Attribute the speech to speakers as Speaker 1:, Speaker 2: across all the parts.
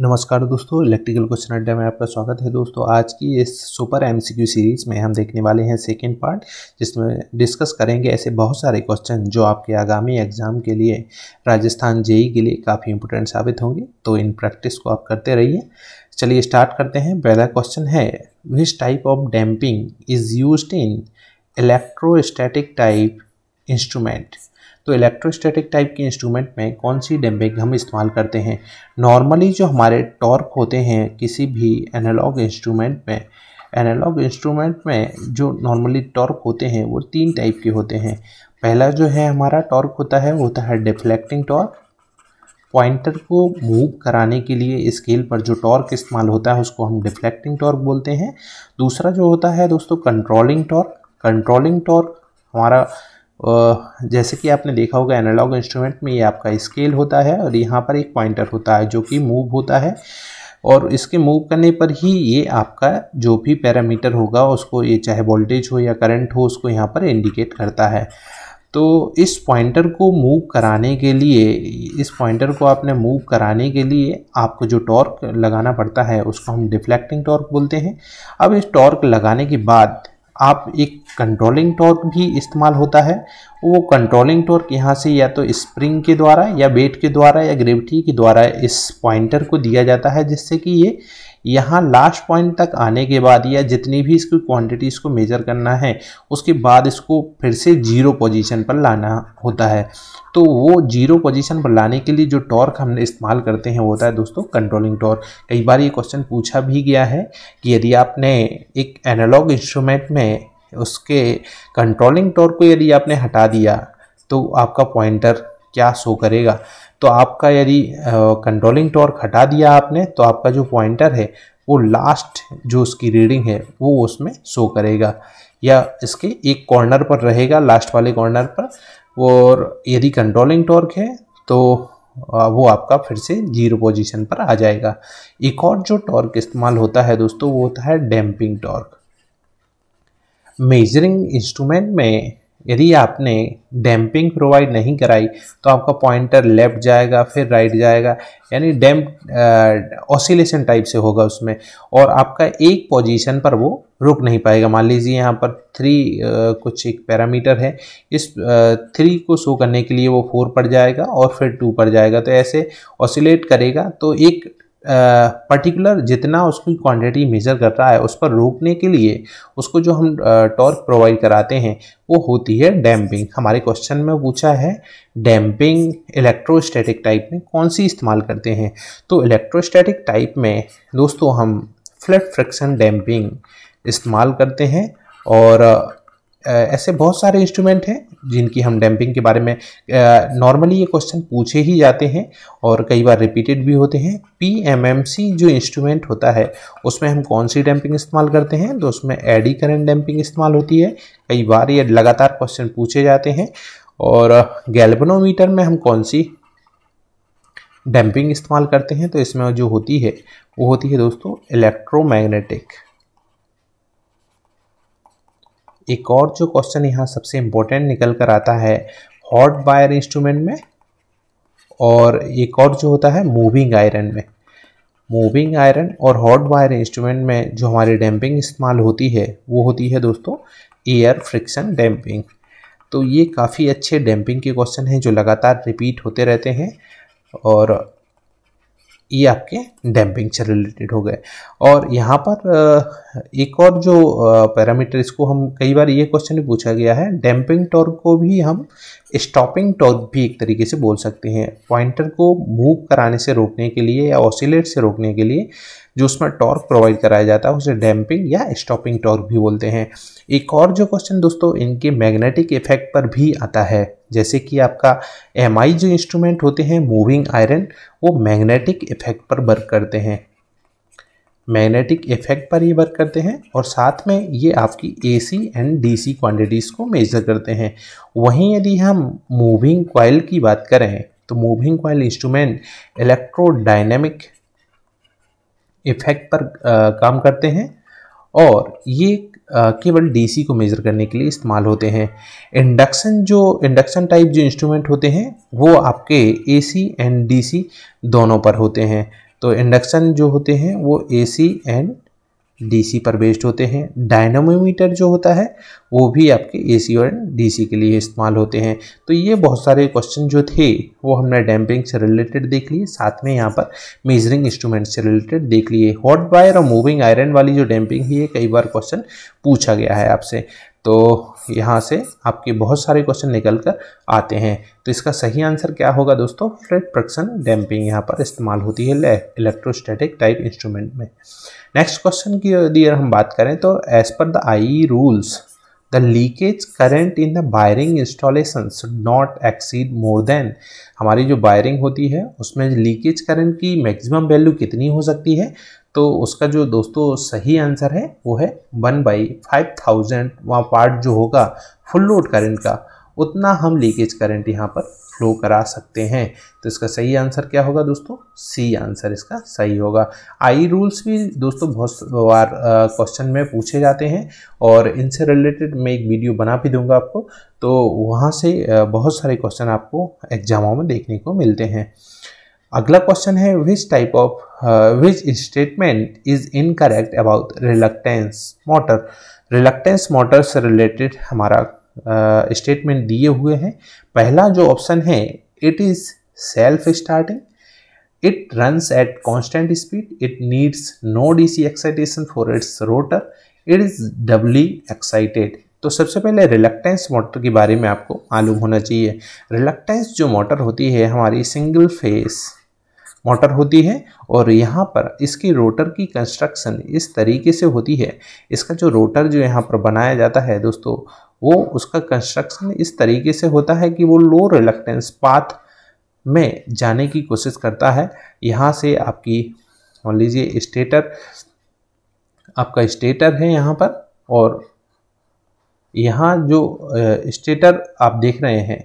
Speaker 1: नमस्कार दोस्तों electrical question अड्डा में आपका स्वागत है दोस्तों आज की इस सुपर एमसीक्यू सीरीज़ में हम देखने वाले हैं सेकेंड पार्ट जिसमें डिस्कस करेंगे ऐसे बहुत सारे क्वेश्चन जो आपके आगामी एग्जाम के लिए राजस्थान जेई के लिए काफ़ी इंपोर्टेंट साबित होंगे तो इन प्रैक्टिस को आप करते रहिए चलिए स्टार्ट करते हैं पहला क्वेश्चन है which type of damping is use in electrostatic type instrument तो इलेक्ट्रोस्टैटिक टाइप के इंस्ट्रूमेंट में कौन सी डेम्पिंग हम इस्तेमाल करते हैं नॉर्मली जो हमारे टॉर्क होते हैं किसी भी एनालॉग इंस्ट्रूमेंट में एनालॉग इंस्ट्रूमेंट में जो नॉर्मली टॉर्क होते हैं वो तीन टाइप के होते हैं पहला जो है हमारा टॉर्क होता है वो होता है डिफ्लेक्टिंग टॉर्क पॉइंटर को मूव कराने के लिए स्केल पर जो टॉर्क इस्तेमाल होता है उसको हम डिफ्लेक्टिंग टॉर्क बोलते हैं दूसरा जो होता है दोस्तों कंट्रोलिंग टॉर्क कंट्रोलिंग टॉर्क हमारा जैसे कि आपने देखा होगा एनालॉग इंस्ट्रूमेंट में ये आपका स्केल होता है और यहाँ पर एक पॉइंटर होता है जो कि मूव होता है और इसके मूव करने पर ही ये आपका जो भी पैरामीटर होगा उसको ये चाहे वोल्टेज हो या करंट हो उसको यहाँ पर इंडिकेट करता है तो इस पॉइंटर को मूव कराने के लिए इस पॉइंटर को आपने मूव कराने के लिए आपको जो टॉर्क लगाना पड़ता है उसको हम डिफ्लेक्टिंग टॉर्क बोलते हैं अब इस टॉर्क लगाने के बाद आप एक कंट्रोलिंग टॉर्क भी इस्तेमाल होता है वो कंट्रोलिंग टॉर्क यहाँ से या तो स्प्रिंग के द्वारा या वेट के द्वारा या ग्रेविटी के द्वारा इस पॉइंटर को दिया जाता है जिससे कि ये यहाँ लास्ट पॉइंट तक आने के बाद या जितनी भी इसकी क्वांटिटी इसको मेजर करना है उसके बाद इसको फिर से जीरो पोजीशन पर लाना होता है तो वो जीरो पोजीशन पर लाने के लिए जो टॉर्क हमने इस्तेमाल करते हैं वो होता है दोस्तों कंट्रोलिंग टॉर्क कई बार ये क्वेश्चन पूछा भी गया है कि यदि आपने एक एनालॉग इंस्ट्रूमेंट में उसके कंट्रोलिंग टॉर्क को यदि आपने हटा दिया तो आपका पॉइंटर क्या शो करेगा तो आपका यदि कंट्रोलिंग टॉर्क हटा दिया आपने तो आपका जो पॉइंटर है वो लास्ट जो उसकी रीडिंग है वो उसमें शो करेगा या इसके एक कॉर्नर पर रहेगा लास्ट वाले कॉर्नर पर और यदि कंट्रोलिंग टॉर्क है तो वो आपका फिर से जीरो पोजीशन पर आ जाएगा एक और जो टॉर्क इस्तेमाल होता है दोस्तों वो होता है डैम्पिंग टॉर्क मेजरिंग इंस्ट्रूमेंट में यदि आपने डैम्पिंग प्रोवाइड नहीं कराई तो आपका पॉइंटर लेफ्ट जाएगा फिर राइट जाएगा यानी डैम्प ऑसिलेशन टाइप से होगा उसमें और आपका एक पोजीशन पर वो रुक नहीं पाएगा मान लीजिए यहाँ पर थ्री आ, कुछ एक पैरामीटर है इस थ्री को शो करने के लिए वो फोर पर जाएगा और फिर टू पर जाएगा तो ऐसे ऑसिलेट करेगा तो एक पर्टिकुलर जितना उसकी क्वांटिटी मेज़र कर रहा है उस पर रोकने के लिए उसको जो हम टॉर्क प्रोवाइड कराते हैं वो होती है डैम्पिंग हमारे क्वेश्चन में पूछा है डैम्पिंग इलेक्ट्रोस्टैटिक टाइप में कौन सी इस्तेमाल करते हैं तो इलेक्ट्रोस्टैटिक टाइप में दोस्तों हम फ्लैट फ्रिक्शन डैम्पिंग इस्तेमाल करते हैं और ऐसे बहुत सारे इंस्ट्रूमेंट हैं जिनकी हम डैम्पिंग के बारे में नॉर्मली ये क्वेश्चन पूछे ही जाते हैं और कई बार रिपीटेड भी होते हैं पीएमएमसी जो इंस्ट्रूमेंट होता है उसमें हम कौन सी डैम्पिंग इस्तेमाल करते हैं तो उसमें एडी करेंट डैम्पिंग इस्तेमाल होती है कई बार ये लगातार क्वेश्चन पूछे जाते हैं और गैल्बनोमीटर में हम कौन सी डैम्पिंग इस्तेमाल करते हैं तो इसमें जो होती है वो होती है दोस्तों इलेक्ट्रोमैग्नेटिक एक और जो क्वेश्चन यहाँ सबसे इम्पोर्टेंट निकल कर आता है हॉट वायर इंस्ट्रूमेंट में और एक और जो होता है मूविंग आयरन में मूविंग आयरन और हॉट वायर इंस्ट्रूमेंट में जो हमारी डैम्पिंग इस्तेमाल होती है वो होती है दोस्तों एयर फ्रिक्शन डैम्पिंग तो ये काफ़ी अच्छे डैम्पिंग के क्वेश्चन हैं जो लगातार रिपीट होते रहते हैं और ये आपके डैम्पिंग से रिलेटेड हो गए और यहाँ पर एक और जो पैरामीटर इसको हम कई बार ये क्वेश्चन भी पूछा गया है डैम्पिंग टॉर्क को भी हम स्टॉपिंग टॉर्क भी एक तरीके से बोल सकते हैं पॉइंटर को मूव कराने से रोकने के लिए या ऑसिलेट से रोकने के लिए जो उसमें टॉर्क प्रोवाइड कराया जाता है उसे डैम्पिंग या स्टॉपिंग टॉर्क भी बोलते हैं एक और जो क्वेश्चन दोस्तों इनके मैग्नेटिक इफेक्ट पर भी आता है जैसे कि आपका एम जो इंस्ट्रूमेंट होते हैं मूविंग आयरन वो मैग्नेटिक इफेक्ट पर वर्क करते हैं मैग्नेटिक इफेक्ट पर ये वर्क करते हैं और साथ में ये आपकी A C and D C quantities को मेजर करते हैं वहीं यदि हम मूविंग क्वाइल की बात करें तो moving coil instrument electrodynamic effect पर आ, काम करते हैं और ये केवल डीसी को मेज़र करने के लिए इस्तेमाल होते हैं इंडक्शन जो इंडक्शन टाइप जो इंस्ट्रूमेंट होते हैं वो आपके एसी एंड डीसी दोनों पर होते हैं तो इंडक्शन जो होते हैं वो ए सी एंड डीसी पर बेस्ड होते हैं डायनामोमीटर जो होता है वो भी आपके एसी और डीसी के लिए इस्तेमाल होते हैं तो ये बहुत सारे क्वेश्चन जो थे वो हमने डैम्पिंग से रिलेटेड देख लिए साथ में यहाँ पर मेजरिंग इंस्ट्रूमेंट से रिलेटेड देख लिए हॉट वायर और मूविंग आयरन वाली जो डैम्पिंग है ये कई बार क्वेश्चन पूछा गया है आपसे तो यहाँ से आपके बहुत सारे क्वेश्चन निकल कर आते हैं तो इसका सही आंसर क्या होगा दोस्तों फ्रेड फ्रिक्शन डैम्पिंग यहाँ पर इस्तेमाल होती है इलेक्ट्रोस्टैटिक टाइप इंस्ट्रूमेंट में नेक्स्ट क्वेश्चन की यदि हम बात करें तो as per the I rules The leakage current in the wiring installation should not exceed more than हमारी जो वायरिंग होती है उसमें लीकेज करंट की मैक्सिमम वैल्यू कितनी हो सकती है तो उसका जो दोस्तों सही आंसर है वो है वन बाई फाइव थाउजेंड वहाँ पार्ट जो होगा फुल लोड करंट का उतना हम लीकेज करंट यहाँ पर फ्लो करा सकते हैं तो इसका सही आंसर क्या होगा दोस्तों सी आंसर इसका सही होगा आई रूल्स भी दोस्तों बहुत बार क्वेश्चन में पूछे जाते हैं और इनसे रिलेटेड मैं एक वीडियो बना भी दूंगा आपको तो वहाँ से बहुत सारे क्वेश्चन आपको एग्जामों में देखने को मिलते हैं अगला क्वेश्चन है which type of which statement is incorrect about reluctance motor reluctance motor से रिलेटेड हमारा स्टेटमेंट दिए हुए हैं पहला जो ऑप्शन है it is self starting it runs at constant speed it needs no DC excitation for its rotor it is doubly excited तो सबसे पहले रिलक्टेंस मोटर के बारे में आपको मालूम होना चाहिए रिलक्टेंस जो मोटर होती है हमारी सिंगल फेस मोटर होती है और यहाँ पर इसकी रोटर की कंस्ट्रक्शन इस तरीके से होती है इसका जो रोटर जो यहाँ पर बनाया जाता है दोस्तों वो उसका कंस्ट्रक्शन इस तरीके से होता है कि वो लो रिलक्टेंस पाथ में जाने की कोशिश करता है यहाँ से आपकी मान लीजिए स्टेटर आपका स्टेटर है यहाँ पर और यहाँ जो स्टेटर आप देख रहे हैं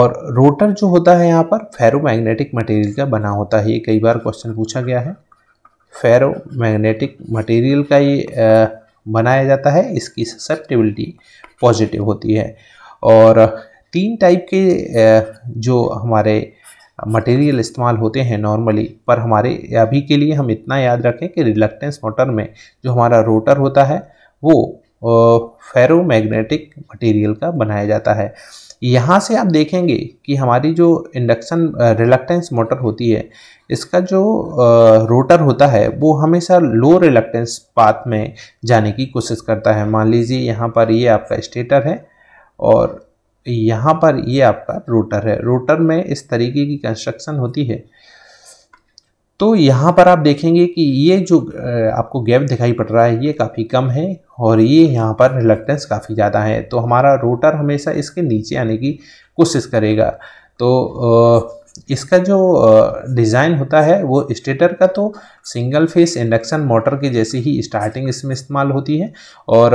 Speaker 1: और रोटर जो होता है यहाँ पर फेरोमैग्नेटिक मटेरियल का बना होता है ये कई बार क्वेश्चन पूछा गया है फेरोमैग्नेटिक मटेरियल का ये बनाया जाता है इसकी ससेप्टेबिलिटी पॉजिटिव होती है और तीन टाइप के जो हमारे मटेरियल इस्तेमाल होते हैं नॉर्मली पर हमारे अभी के लिए हम इतना याद रखें कि रिलक्टेंस मोटर में जो हमारा रोटर होता है वो फेरोमैग्नेटिक मटेरियल का बनाया जाता है यहाँ से आप देखेंगे कि हमारी जो इंडक्शन रिलक्टेंस मोटर होती है इसका जो रोटर होता है वो हमेशा लो रिलक्टेंस पाथ में जाने की कोशिश करता है मान लीजिए यहाँ पर ये आपका स्टेटर है और यहाँ पर ये आपका रोटर है रोटर में इस तरीके की कंस्ट्रक्शन होती है तो यहाँ पर आप देखेंगे कि ये जो आपको गैप दिखाई पड़ रहा है ये काफ़ी कम है और ये यहाँ पर रिलक्टेंस काफ़ी ज़्यादा है तो हमारा रोटर हमेशा इसके नीचे आने की कोशिश करेगा तो इसका जो डिज़ाइन होता है वो स्टेटर का तो सिंगल फेस इंडक्शन मोटर के जैसे ही स्टार्टिंग इसमें इस्तेमाल होती है और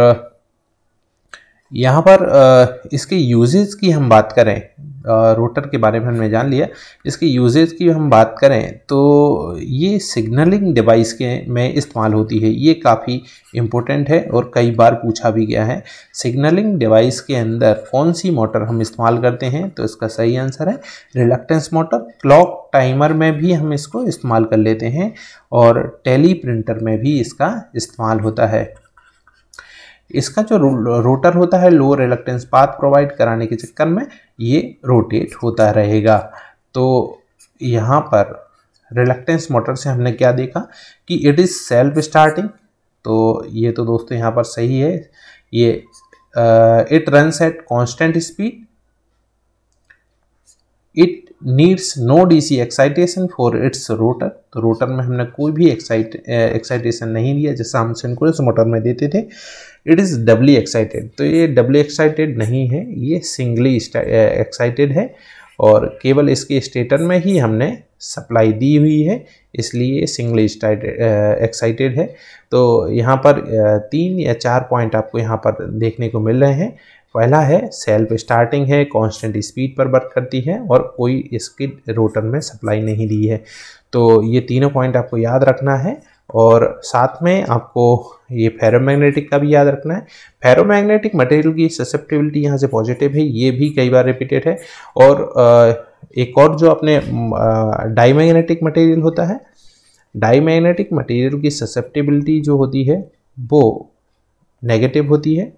Speaker 1: यहाँ पर इसके यूजेस की हम बात करें रोटर के बारे में हमने जान लिया इसके यूजेज की हम बात करें तो ये सिग्नलिंग डिवाइस के में इस्तेमाल होती है ये काफ़ी इम्पोर्टेंट है और कई बार पूछा भी गया है सिग्नलिंग डिवाइस के अंदर कौन सी मोटर हम इस्तेमाल करते हैं तो इसका सही आंसर है रिलक्टेंस मोटर क्लॉक टाइमर में भी हम इसको इस्तेमाल कर लेते हैं और टेली प्रिंटर में भी इसका इस्तेमाल होता है इसका जो रोटर होता है लोअर रिलक्टेंस पाथ प्रोवाइड कराने के चक्कर में ये रोटेट होता रहेगा तो यहाँ पर रिलक्टेंस मोटर से हमने क्या देखा कि इट इज़ सेल्फ स्टार्टिंग तो ये तो दोस्तों यहाँ पर सही है ये it runs at constant speed it needs no DC excitation for its rotor तो रोटर में हमने कोई भी एक्साइट एक्साइटेशन eh, नहीं लिया जैसा हम सिंक्रोस मोटर में देते थे इट इज़ डबली एक्साइटेड तो ये डबली एक्साइटेड नहीं है ये सिंगली एक्साइटेड eh, है और केवल इसके स्टेटर में ही हमने सप्लाई दी हुई है इसलिए स्टाइट एक्साइटेड eh, है तो यहाँ पर तीन या चार पॉइंट आपको यहाँ पर देखने को मिल रहे हैं पहला है सेल्फ स्टार्टिंग है कांस्टेंट स्पीड पर वर्क करती है और कोई इसकी रोटर में सप्लाई नहीं दी है तो ये तीनों पॉइंट आपको याद रखना है और साथ में आपको ये फेरोमैग्नेटिक का भी याद रखना है फेरोमैग्नेटिक मटेरियल की ससेप्टिबिलिटी यहाँ से पॉजिटिव है ये भी कई बार रिपीटेड है और एक और जो अपने डाईमैग्नेटिक मटेरियल होता है डाईमैग्नेटिक मटेरियल की ससेप्टिबिलिटी जो होती है वो नेगेटिव होती है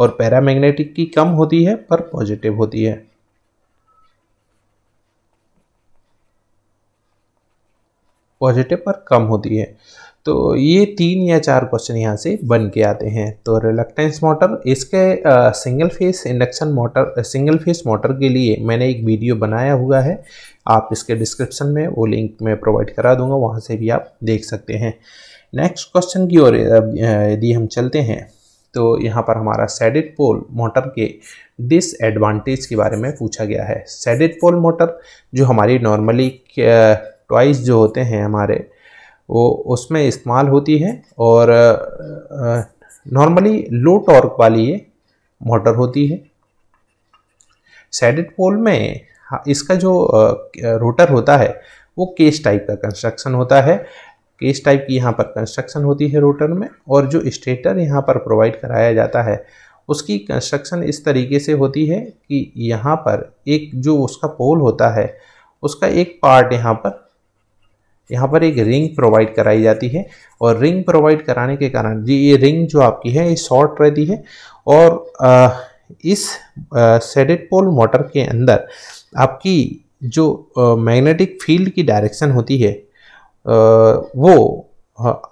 Speaker 1: और पैरामैग्नेटिक की कम होती है पर पॉजिटिव होती है पॉजिटिव पर कम होती है तो ये तीन या चार क्वेश्चन यहाँ से बन के आते हैं तो रिलक्टेंस मोटर इसके आ, single phase induction motor single phase motor के लिए मैंने एक वीडियो बनाया हुआ है आप इसके डिस्क्रिप्शन में वो लिंक मैं प्रोवाइड करा दूंगा वहाँ से भी आप देख सकते हैं नेक्स्ट क्वेश्चन की ओर यदि हम चलते हैं तो यहाँ पर हमारा सेडिट पोल मोटर के डिसएडवांटेज के बारे में पूछा गया है सेडिट पोल मोटर जो हमारी नॉर्मली टॉइस जो होते हैं हमारे वो उसमें इस्तेमाल होती है और नॉर्मली लो टॉर्क वाली ये मोटर होती है सेडिट पोल में इसका जो रोटर होता है वो केस टाइप का कंस्ट्रक्शन होता है कि इस टाइप की यहाँ पर कंस्ट्रक्शन होती है रोटर में और जो स्टेटर यहाँ पर प्रोवाइड कराया जाता है उसकी कंस्ट्रक्शन इस तरीके से होती है कि यहाँ पर एक जो उसका पोल होता है उसका एक पार्ट यहाँ पर यहाँ पर एक रिंग प्रोवाइड कराई जाती है और रिंग प्रोवाइड कराने के कारण जी ये रिंग जो आपकी है ये शॉर्ट रहती है और आ, इस सेडेड पोल मोटर के अंदर आपकी जो मैग्नेटिक फील्ड की डायरेक्शन होती है वो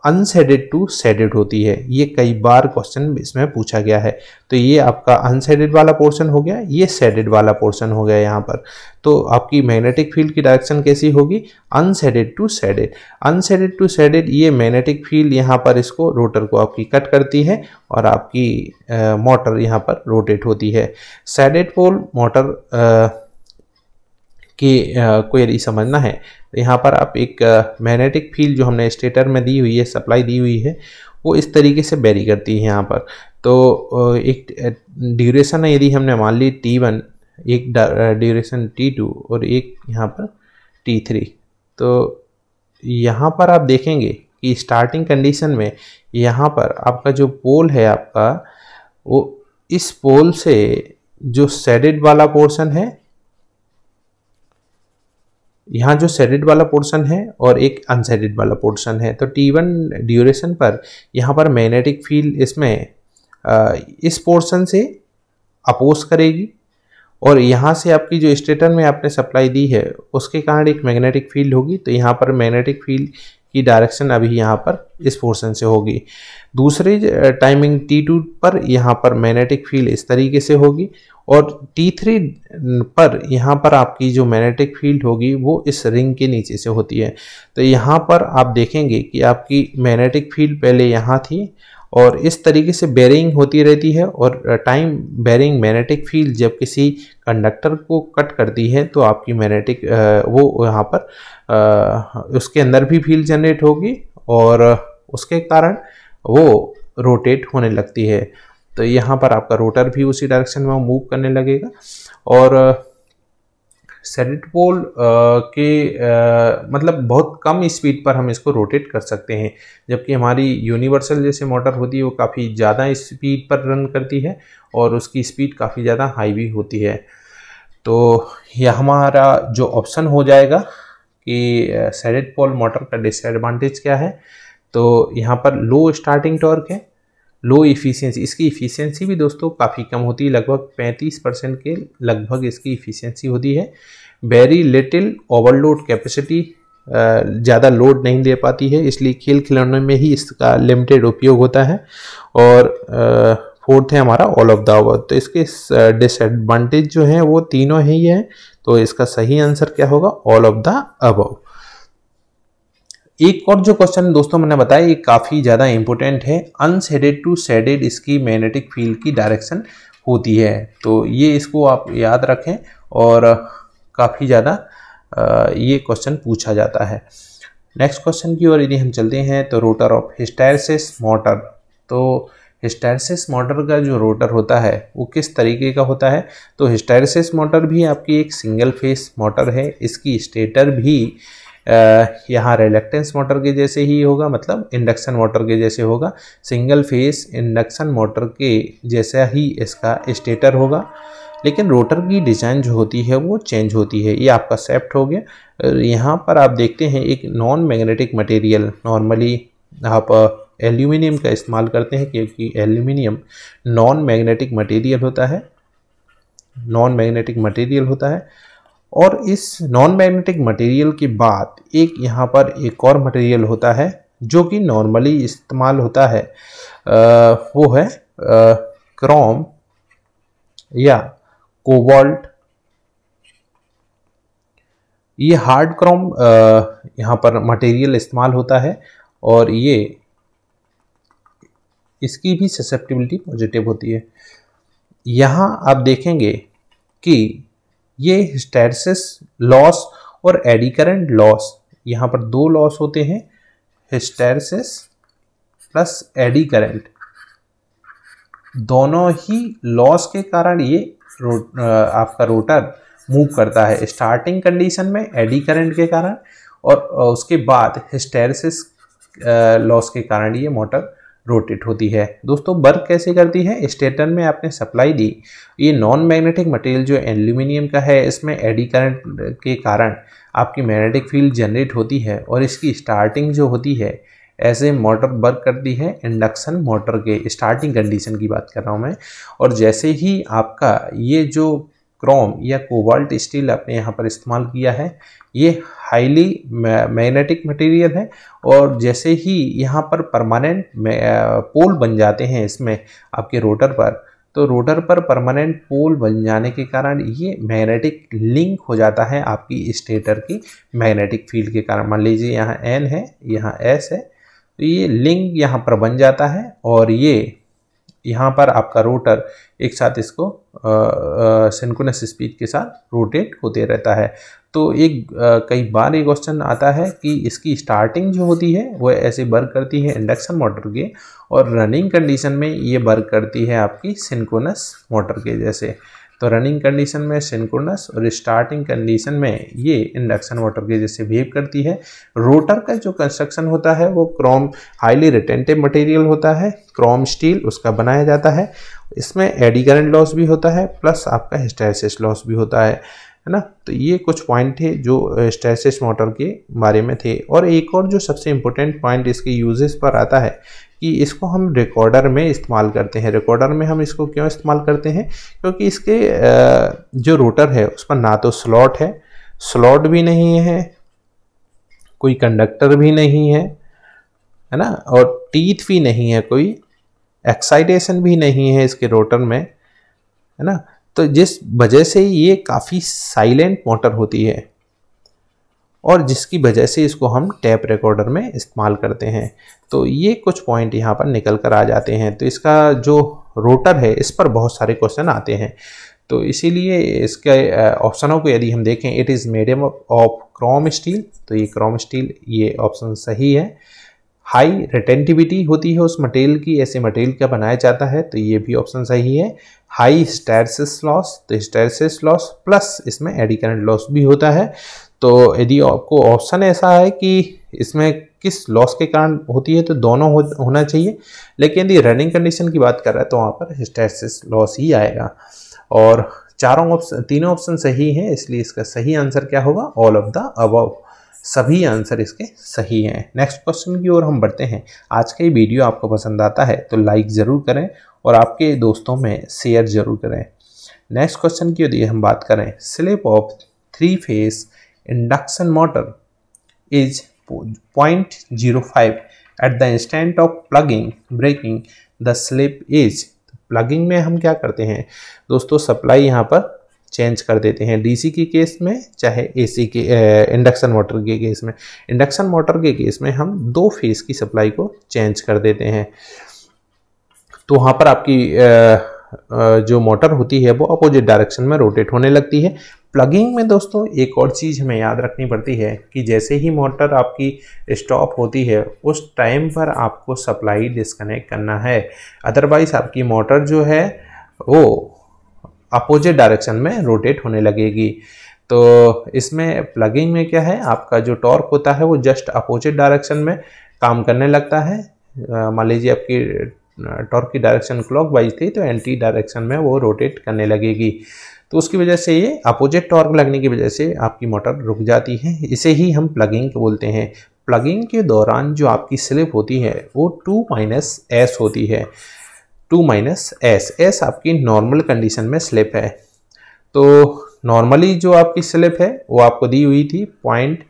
Speaker 1: अनसेडेड टू सेडेड होती है ये कई बार क्वेश्चन इसमें पूछा गया है तो ये आपका अनसेडेड वाला पोर्शन हो गया ये सेडेड वाला पोर्शन हो गया यहाँ पर तो आपकी मैग्नेटिक फील्ड की डायरेक्शन कैसी होगी unshaded to shaded unshaded to shaded ये मैग्नेटिक फील्ड यहाँ पर इसको रोटर को आपकी कट करती है और आपकी मोटर यहाँ पर रोटेट होती है सेडेड पोल मोटर की क्वेरी समझना है तो यहाँ पर आप एक मैग्नेटिक फील्ड जो हमने स्टेटर में दी हुई है सप्लाई दी हुई है वो इस तरीके से बैरी करती है यहाँ पर तो एक ड्यूरेशन है यदि हमने मान ली टी वन एक ड्यूरेशन टी टू और एक यहाँ पर टी थ्री तो यहाँ पर आप देखेंगे कि स्टार्टिंग कंडीशन में यहाँ पर आपका जो पोल है आपका वो इस पोल से जो सेडेड वाला पोर्शन है यहाँ जो सेडेड वाला पोर्शन है और एक अनसेडेड वाला पोर्शन है तो T1 वन ड्यूरेशन पर यहाँ पर मैग्नेटिक फील्ड इसमें इस पोर्शन से अपोज करेगी और यहाँ से आपकी जो स्टेटर में आपने सप्लाई दी है उसके कारण एक मैग्नेटिक फील्ड होगी तो यहाँ पर मैग्नेटिक फील्ड की डायरेक्शन अभी यहाँ पर इस पोर्शन से होगी दूसरी टाइमिंग टी टू पर यहाँ पर मैग्नेटिक फील्ड इस तरीके से होगी और टी थ्री पर यहाँ पर आपकी जो मैग्नेटिक फील्ड होगी वो इस रिंग के नीचे से होती है तो यहाँ पर आप देखेंगे कि आपकी मैग्नेटिक फील्ड पहले यहाँ थी और इस तरीके से बेरिंग होती रहती है और टाइम बेरिंग मैग्नेटिक फील्ड जब किसी कंडक्टर को कट करती है तो आपकी मैग्नेटिक वो यहाँ पर उसके अंदर भी फील्ड जनरेट होगी और उसके कारण वो रोटेट होने लगती है तो यहाँ पर आपका रोटर भी उसी डायरेक्शन में मूव करने लगेगा और सेरेट पोल के आ, मतलब बहुत कम स्पीड पर हम इसको रोटेट कर सकते हैं जबकि हमारी यूनिवर्सल जैसे मोटर होती है वो काफ़ी ज़्यादा स्पीड पर रन करती है और उसकी स्पीड काफ़ी ज़्यादा हाई भी होती है तो यह हमारा जो ऑप्शन हो जाएगा कि सेरेट पोल मोटर का डिसएडवांटेज क्या है तो यहाँ पर लो स्टार्टिंग टॉर्क है लो इफ़िशियंसी इसकी इफ़िशियंसी भी दोस्तों काफ़ी कम होती है लगभग 35 परसेंट के लगभग इसकी इफ़िशियंसी होती है वेरी लिटिल ओवरलोड कैपेसिटी ज़्यादा लोड नहीं दे पाती है इसलिए खेल खिलौने में ही इसका लिमिटेड उपयोग होता है और फोर्थ है हमारा ऑल ऑफ द ओवर तो इसके डिसएडवांटेज जो हैं वो तीनों ही हैं तो इसका सही आंसर क्या होगा ऑल ऑफ द अबव एक और जो क्वेश्चन दोस्तों मैंने बताया ये काफ़ी ज़्यादा इंपॉर्टेंट है अनसेडेड टू सेडेड इसकी मैग्नेटिक फील्ड की डायरेक्शन होती है तो ये इसको आप याद रखें और काफ़ी ज़्यादा ये क्वेश्चन पूछा जाता है नेक्स्ट क्वेश्चन की ओर यदि हम चलते हैं तो रोटर ऑफ हिस्टैरसिस मोटर तो हिस्टैरसिस मोटर का जो रोटर होता है वो किस तरीके का होता है तो हिस्टैरसिस मोटर भी आपकी एक सिंगल फेस मोटर है इसकी स्टेटर भी यहाँ रिलेक्टेंस मोटर के जैसे ही होगा मतलब इंडक्शन मोटर के जैसे होगा सिंगल फेस इंडक्शन मोटर के जैसा ही इसका स्टेटर होगा लेकिन रोटर की डिज़ाइन जो होती है वो चेंज होती है ये आपका सेफ्ट हो गया यहाँ पर आप देखते हैं एक नॉन मैग्नेटिक मटेरियल नॉर्मली आप एल्यूमिनियम का इस्तेमाल करते हैं क्योंकि एल्यूमिनियम नॉन मैग्नेटिक मटेरियल होता है नॉन मैग्नेटिक मटेरियल होता है और इस नॉन मैग्नेटिक मटेरियल के बाद एक यहाँ पर एक और मटेरियल होता है जो कि नॉर्मली इस्तेमाल होता है आ, वो है क्रोम या कोबाल्ट ये हार्ड क्रोम यहाँ पर मटेरियल इस्तेमाल होता है और ये इसकी भी ससेप्टिबिलिटी पॉजिटिव होती है यहाँ आप देखेंगे कि ये हिस्टैरसिस लॉस और एडी लॉस यहाँ पर दो लॉस होते हैं हिस्टेरसिस प्लस एडी करेंट दोनों ही लॉस के कारण ये रो, आपका रोटर मूव करता है स्टार्टिंग कंडीशन में एडी करेंट के कारण और उसके बाद हिस्टेरिसिस लॉस के कारण ये मोटर रोटेट होती है दोस्तों वर्क कैसे करती है स्टेटर में आपने सप्लाई दी ये नॉन मैग्नेटिक मटेरियल जो एल्यूमिनियम का है इसमें एडी करंट के कारण आपकी मैग्नेटिक फील्ड जनरेट होती है और इसकी स्टार्टिंग जो होती है ऐसे मोटर वर्क करती है इंडक्शन मोटर के स्टार्टिंग कंडीशन की बात कर रहा हूँ मैं और जैसे ही आपका ये जो क्रोम या कोबाल्ट स्टील आपने यहाँ पर इस्तेमाल किया है ये हाईली मैग्नेटिक मटेरियल है और जैसे ही यहाँ पर परमानेंट पोल बन जाते हैं इसमें आपके रोटर पर तो रोटर पर परमानेंट पोल बन जाने के कारण ये मैग्नेटिक लिंक हो जाता है आपकी स्टेटर की मैग्नेटिक फील्ड के कारण मान लीजिए यहाँ एन है यहाँ एस है तो ये लिंक यहाँ पर बन जाता है और ये यहाँ पर आपका रोटर एक साथ इसको सिंकोनस स्पीड के साथ रोटेट होते रहता है तो एक आ, कई बार ये क्वेश्चन आता है कि इसकी स्टार्टिंग जो होती है वह ऐसे वर्क करती है इंडक्शन मोटर के और रनिंग कंडीशन में ये वर्क करती है आपकी सिंकोनस मोटर के जैसे तो रनिंग कंडीशन में सिंकोनस और स्टार्टिंग कंडीशन में ये इंडक्शन मोटर के जैसे बिहेव करती है रोटर का जो कंस्ट्रक्शन होता है वो क्रोम हाईली रिटेंटिव मटेरियल होता है क्रोम स्टील उसका बनाया जाता है इसमें एडी करंट लॉस भी होता है प्लस आपका हिस्टैसिस लॉस भी होता है है ना तो ये कुछ पॉइंट थे जो स्टेसिस मोटर के बारे में थे और एक और जो सबसे इम्पोर्टेंट पॉइंट इसके यूजेस पर आता है कि इसको हम रिकॉर्डर में इस्तेमाल करते हैं रिकॉर्डर में हम इसको क्यों इस्तेमाल करते हैं क्योंकि इसके जो रोटर है उस पर ना तो स्लॉट है स्लॉट भी नहीं है कोई कंडक्टर भी नहीं है है ना और टीथ भी नहीं है कोई एक्साइटेशन भी नहीं है इसके रोटर में है ना तो जिस वजह से ये काफ़ी साइलेंट मोटर होती है और जिसकी वजह से इसको हम टैप रिकॉर्डर में इस्तेमाल करते हैं तो ये कुछ पॉइंट यहाँ पर निकल कर आ जाते हैं तो इसका जो रोटर है इस पर बहुत सारे क्वेश्चन आते हैं तो इसीलिए इसके ऑप्शनों को यदि हम देखें it is medium of chrome steel तो ये क्रोम स्टील ये ऑप्शन सही है हाई रिटेंटिविटी होती है उस मटेरियल की ऐसे मटेरियल का बनाया जाता है तो ये भी ऑप्शन सही है हाई स्टेरसिस लॉस तो स्टेरसिस लॉस प्लस इसमें एडी करंट लॉस भी होता है तो यदि आपको ऑप्शन ऐसा है कि इसमें किस लॉस के कारण होती है तो दोनों हो, होना चाहिए लेकिन यदि रनिंग कंडीशन की बात कर रहा है तो वहाँ पर स्टेरसिस लॉस ही आएगा और चारों ऑप्शन तीनों ऑप्शन सही हैं इसलिए इसका सही आंसर क्या होगा ऑल ऑफ द अबव सभी आंसर इसके सही हैं नेक्स्ट क्वेश्चन की ओर हम बढ़ते हैं आज का ये वीडियो आपको पसंद आता है तो लाइक ज़रूर करें और आपके दोस्तों में शेयर ज़रूर करें नेक्स्ट क्वेश्चन की यदि हम बात करें slip of three phase induction motor is point zero five at the instant of plugging braking the slip is plugging में हम क्या करते हैं दोस्तों सप्लाई यहाँ पर चेंज कर देते हैं डीसी के केस में चाहे एसी के इंडक्शन मोटर के केस में इंडक्शन मोटर के केस में हम दो फेज़ की सप्लाई को चेंज कर देते हैं तो वहाँ पर आपकी जो मोटर होती है वो अपोजिट डायरेक्शन में रोटेट होने लगती है प्लगिंग में दोस्तों एक और चीज़ हमें याद रखनी पड़ती है कि जैसे ही मोटर आपकी स्टॉप होती है उस टाइम पर आपको सप्लाई डिस्कनेक्ट करना है अदरवाइज आपकी मोटर जो है वो अपोजिट डायरेक्शन में रोटेट होने लगेगी तो इसमें प्लगिंग में क्या है आपका जो टॉर्क होता है वो जस्ट अपोजिट डायरेक्शन में काम करने लगता है मान लीजिए आपकी टॉर्क की डायरेक्शन क्लॉक वाइज थी तो एंटी डायरेक्शन में वो रोटेट करने लगेगी तो उसकी वजह से ये अपोजिट टॉर्क लगने की वजह से आपकी मोटर रुक जाती है इसे ही हम प्लगिंग बोलते हैं प्लगिंग के दौरान जो आपकी स्लिप होती है वो टू माइनस एस होती है टू माइनस एस एस आपकी नॉर्मल कंडीशन में स्लिप है तो नॉर्मली जो आपकी स्लिप है वो आपको दी हुई थी पॉइंट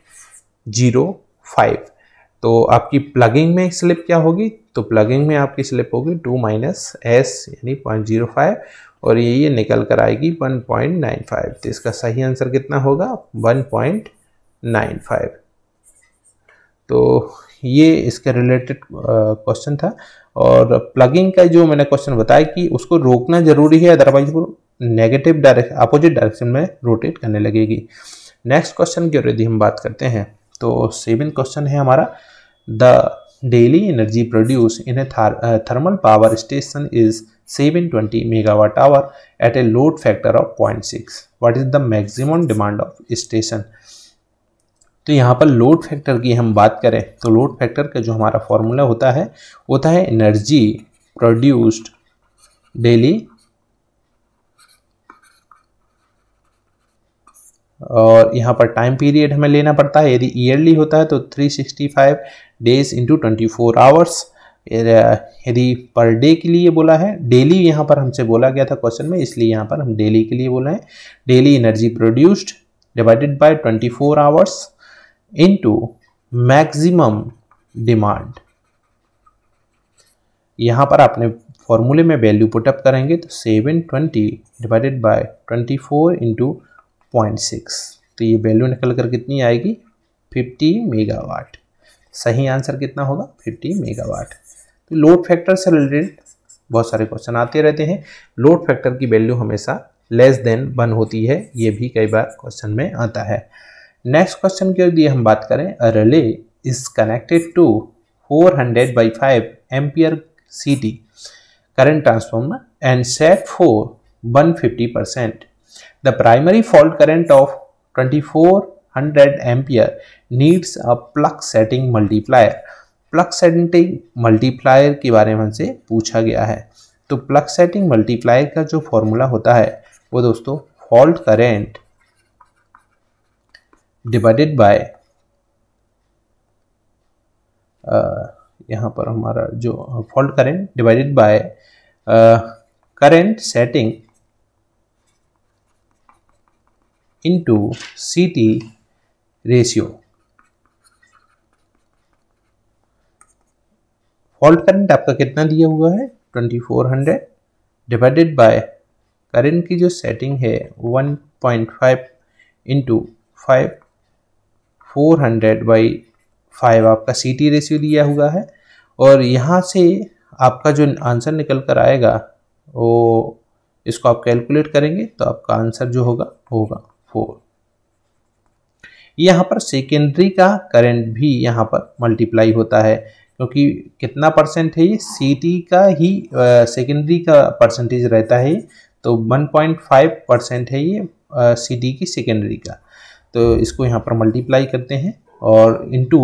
Speaker 1: जीरो फाइव तो आपकी प्लगिंग में स्लिप क्या होगी तो प्लगिंग में आपकी स्लिप होगी टू माइनस एस यानी पॉइंट जीरो फाइव और ये ये निकल कर आएगी वन पॉइंट नाइन फाइव तो इसका सही आंसर कितना होगा वन पॉइंट नाइन फाइव तो ये इसके रिलेटेड क्वेश्चन था और प्लगिंग का जो मैंने क्वेश्चन बताया कि उसको रोकना जरूरी है अदरवाइज वो नेगेटिव डायरेक्शन अपोजिट डायरेक्शन में रोटेट करने लगेगी नेक्स्ट क्वेश्चन की और यदि हम बात करते हैं तो सेवन क्वेश्चन है हमारा the daily energy produce in a thermal power station is seven twenty megawatt hour at a load factor of point six what is the maximum demand of station तो यहाँ पर लोड फैक्टर की हम बात करें तो लोड फैक्टर का जो हमारा फॉर्मूला होता है होता है एनर्जी प्रोड्यूस्ड डेली और यहाँ पर टाइम पीरियड हमें लेना पड़ता है यदि ईयरली होता है तो 365 डेज इंटू 24 आवर्स यदि पर डे के लिए बोला है डेली यहाँ पर हमसे बोला गया था क्वेश्चन में इसलिए यहाँ पर हम डेली के लिए बोला है daily energy produced divided by 24 hours into maximum demand यहां पर आपने फॉर्मूले में वैल्यू पुटअप करेंगे तो seven twenty divided by twenty four into point six तो ये वैल्यू निकल कर कितनी आएगी फिफ्टी मेगावाट सही आंसर कितना होगा फिफ्टी मेगावाट तो लोड फैक्टर से रिलेटेड बहुत सारे क्वेश्चन आते रहते हैं लोड फैक्टर की वैल्यू हमेशा लेस देन वन होती है ये भी कई बार क्वेश्चन में आता है नेक्स्ट क्वेश्चन की लिए हम बात करें relay is connected to 400 hundred by five ampere C T current transformer current for one fifty percent the primary fault current of twenty four hundred ampere needs a plug setting multiplier plug setting multiplier के बारे में हमसे पूछा गया है तो plug setting multiplier का जो फॉर्मूला होता है वो दोस्तों fault current divided by uh, यहाँ पर हमारा जो fault current divided by current setting into CT ratio fault current आपका कितना दिया हुआ है 2400 डिवाइडेड बाय करंट की जो सेटिंग है 1.5 point five into five four hundred by five आपका सी टी रेशियो दिया हुआ है और यहाँ से आपका जो आंसर निकल कर आएगा वो इसको आप कैलकुलेट करेंगे तो आपका आंसर जो होगा होगा फोर यहाँ पर सेकेंडरी का करंट भी यहाँ पर मल्टीप्लाई होता है क्योंकि कितना परसेंट है ये सी का ही सेकेंडरी का परसेंटेज रहता है तो 1.5 परसेंट है ये सी की सेकेंडरी का तो इसको यहाँ पर मल्टीप्लाई करते हैं और इनटू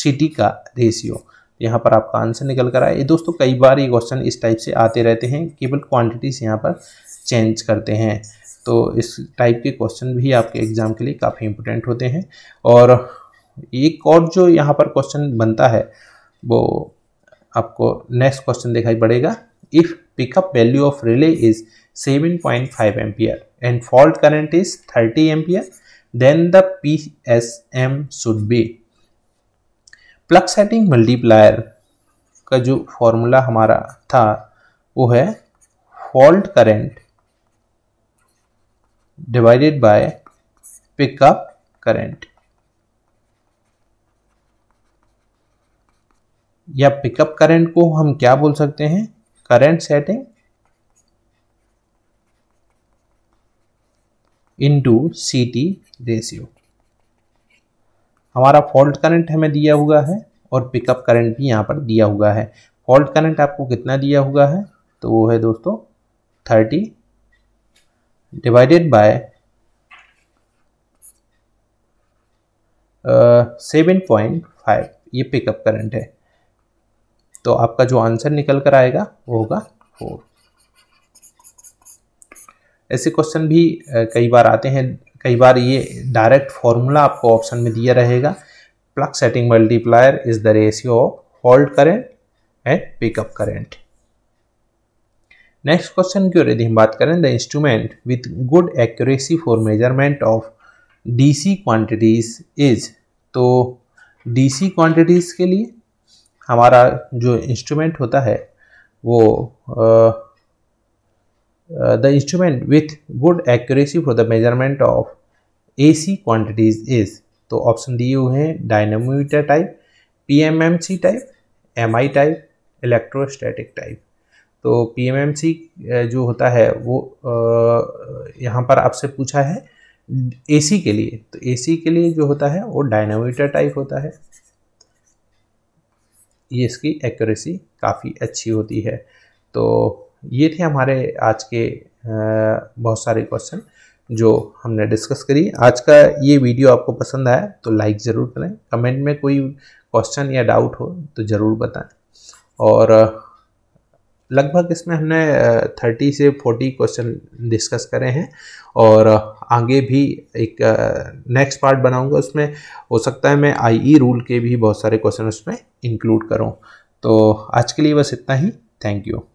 Speaker 1: सिटी का रेशियो यहाँ पर आपका आंसर निकल कर आए दोस्तों कई बार ये क्वेश्चन इस टाइप से आते रहते हैं केवल क्वांटिटीज़ यहाँ पर चेंज करते हैं तो इस टाइप के क्वेश्चन भी आपके एग्ज़ाम के लिए काफ़ी इंपॉर्टेंट होते हैं और एक और जो यहाँ पर क्वेश्चन बनता है वो आपको नेक्स्ट क्वेश्चन दिखाई पड़ेगा if pickup value of relay is seven point five ampere and fault current is thirty ampere then the PSM should be plug setting multiplier का जो फॉर्मूला हमारा था वो है fault current divided by pickup current या pickup current को हम क्या बोल सकते हैं current setting to C T ratio हमारा फॉल्ट करंट हमें दिया हुआ है और पिकअप करंट भी यहाँ पर दिया हुआ है फॉल्ट करंट आपको कितना दिया हुआ है तो वो है दोस्तों thirty divided by seven point five ये पिकअप करंट है तो आपका जो आंसर निकल कर आएगा वो होगा फोर ऐसे क्वेश्चन भी कई बार आते हैं कई बार ये डायरेक्ट फॉर्मूला आपको ऑप्शन में दिया रहेगा plug setting multiplier is the ratio of hold current and pickup current next question की ओर यदि हम बात करें the instrument with good accuracy for measurement of DC quantities is तो डीसी क्वांटिटीज के लिए हमारा जो इंस्ट्रूमेंट होता है वो ah, the uh, the instrument with good accuracy for the measurement of AC quantities is तो ऑप्शन दिए हुए हैं dynamometer type PMMC type MI type electrostatic type तो पीएमएमसी uh, जो होता है वो uh, यहाँ पर आपसे पूछा है एसी के लिए तो एसी के लिए जो होता है वो डायनामोमीटर टाइप होता है ये इसकी एक्यूरेसी काफ़ी अच्छी होती है तो ये थे हमारे आज के बहुत सारे क्वेश्चन जो हमने डिस्कस करी आज का ये वीडियो आपको पसंद आया तो लाइक ज़रूर करें कमेंट में कोई क्वेश्चन या डाउट हो तो ज़रूर बताएं और लगभग इसमें हमने थर्टी से फोर्टी क्वेश्चन डिस्कस करे हैं और आगे भी एक नेक्स्ट पार्ट बनाऊंगा उसमें हो सकता है मैं आईई रूल e के भी बहुत सारे क्वेश्चन उसमें इंक्लूड करूं तो आज के लिए बस इतना ही थैंक यू